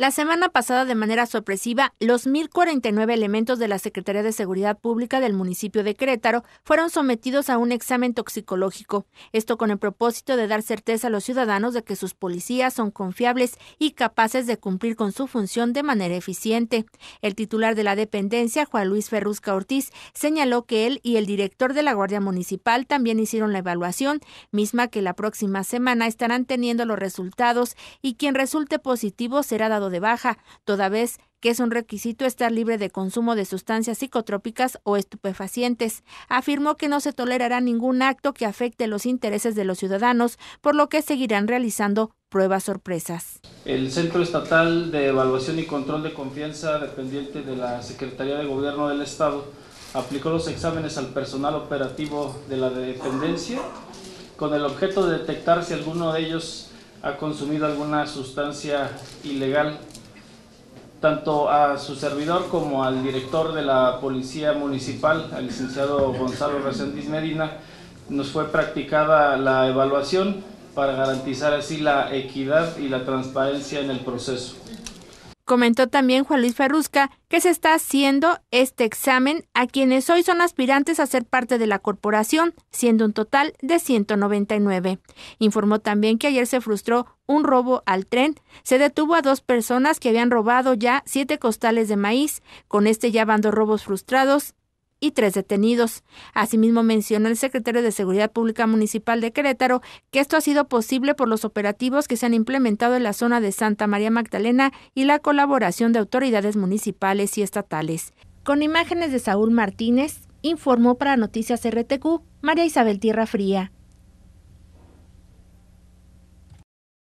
La semana pasada, de manera sorpresiva, los 1.049 elementos de la Secretaría de Seguridad Pública del municipio de Querétaro fueron sometidos a un examen toxicológico, esto con el propósito de dar certeza a los ciudadanos de que sus policías son confiables y capaces de cumplir con su función de manera eficiente. El titular de la dependencia, Juan Luis Ferrusca Ortiz, señaló que él y el director de la Guardia Municipal también hicieron la evaluación, misma que la próxima semana estarán teniendo los resultados y quien resulte positivo será dado de baja, toda vez que es un requisito estar libre de consumo de sustancias psicotrópicas o estupefacientes. Afirmó que no se tolerará ningún acto que afecte los intereses de los ciudadanos, por lo que seguirán realizando pruebas sorpresas. El Centro Estatal de Evaluación y Control de Confianza, dependiente de la Secretaría de Gobierno del Estado, aplicó los exámenes al personal operativo de la dependencia con el objeto de detectar si alguno de ellos ha consumido alguna sustancia ilegal, tanto a su servidor como al director de la Policía Municipal, al licenciado Gonzalo Resendiz Medina, nos fue practicada la evaluación para garantizar así la equidad y la transparencia en el proceso. Comentó también Juan Luis Ferrusca que se está haciendo este examen a quienes hoy son aspirantes a ser parte de la corporación, siendo un total de 199. Informó también que ayer se frustró un robo al tren. Se detuvo a dos personas que habían robado ya siete costales de maíz. Con este ya van dos robos frustrados y tres detenidos. Asimismo, menciona el secretario de Seguridad Pública Municipal de Querétaro que esto ha sido posible por los operativos que se han implementado en la zona de Santa María Magdalena y la colaboración de autoridades municipales y estatales. Con imágenes de Saúl Martínez, informó para Noticias RTQ María Isabel Tierra Fría.